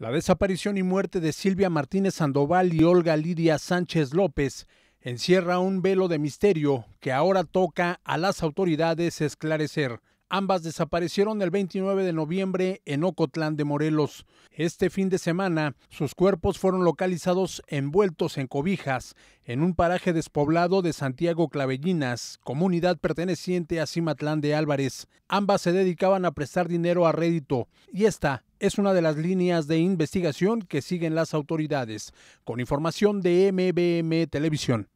La desaparición y muerte de Silvia Martínez Sandoval y Olga Lidia Sánchez López encierra un velo de misterio que ahora toca a las autoridades esclarecer. Ambas desaparecieron el 29 de noviembre en Ocotlán de Morelos. Este fin de semana, sus cuerpos fueron localizados envueltos en cobijas en un paraje despoblado de Santiago Clavellinas, comunidad perteneciente a Cimatlán de Álvarez. Ambas se dedicaban a prestar dinero a rédito y esta es una de las líneas de investigación que siguen las autoridades. Con información de MBM Televisión.